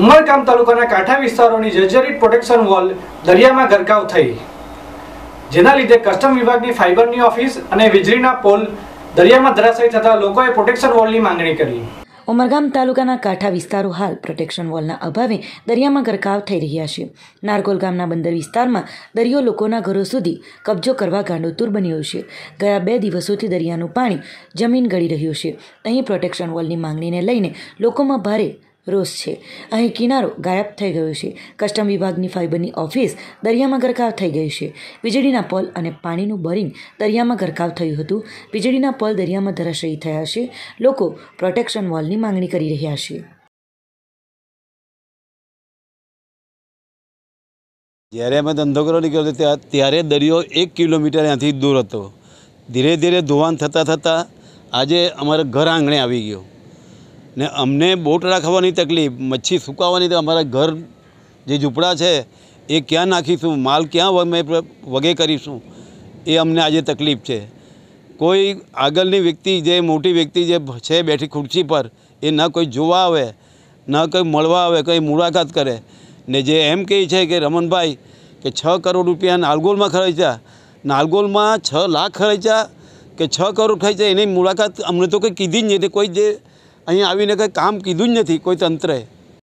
ઉમરગામ તાલુકાના કાંઠા વિસ્તારોની જર્જરિત પ્રોટેક્શન વોલ દરિયામાં ગરકાવ થઈ જેના લીધે કસ્ટમ વિભાગની ફાઇબરની ઓફિસ અને વીજળીના પોલ દરિયામાં ધરાશયી થતા લોકોએ પ્રોટેક્શન વોલની માંગણી કરી ઉમરગામ તાલુકાના કાંઠા વિસ્તારો હાલ પ્રોટેક્શન વોલના અભાવે દરિયામાં ગરકાવ થઈ રહ્યા છે નારગોલ ગામના બંદર વિસ્તારમાં દરિયો લોકોના ઘરો સુધી કબજો કરવા ગાંડોતુર બન્યો છે ગયા બે દિવસોથી દરિયાનું પાણી જમીન ગળી રહ્યું છે અહીં પ્રોટેક્શન વોલની માંગણીને લઈને લોકોમાં ભારે રોષ છે અહીં કિનારો ગાયબ થઈ ગયો છે કસ્ટમ વિભાગની ફાઇબરની ઓફિસ દરિયામાં ગરકાવ થઈ ગઈ છે વીજળીના પોલ અને પાણીનું બરિંગ દરિયામાં ગરકાવ થયું હતું વીજળીના પોલ દરિયામાં ધરાશયી થયા છે લોકો પ્રોટેક્શન વોલની માંગણી કરી રહ્યા છે જ્યારે અમે ધંધો કરવા નીકળ્યો ત્યારે દરિયો એક કિલોમીટર ત્યાંથી દૂર હતો ધીરે ધીરે ધોવાણ થતાં થતાં આજે અમારા ઘર આંગણે આવી ગયો ને અમને બોટ રાખવાની તકલીફ મચ્છી સુકાવવાની તો અમારા ઘર જે ઝૂંપડા છે એ ક્યાં નાખીશું માલ ક્યાં વગે કરીશું એ અમને આજે તકલીફ છે કોઈ આગળની વ્યક્તિ જે મોટી વ્યક્તિ જે છે બેઠી ખુરશી પર એ ન કોઈ જોવા આવે ન કોઈ મળવા આવે કંઈ મુલાકાત કરે ને જે એમ કહે છે કે રમનભાઈ કે છ કરોડ રૂપિયા નાલગોલમાં ખર્ચ્યા નાલગોલમાં છ લાખ ખર્ચ્યા કે છ કરોડ ખર્ચ્યા એની મુલાકાત અમને તો કંઈ કીધી જ નહીં કોઈ જે અહીંયા આવીને કંઈ કામ કીધું જ નથી કોઈ તંત્રએ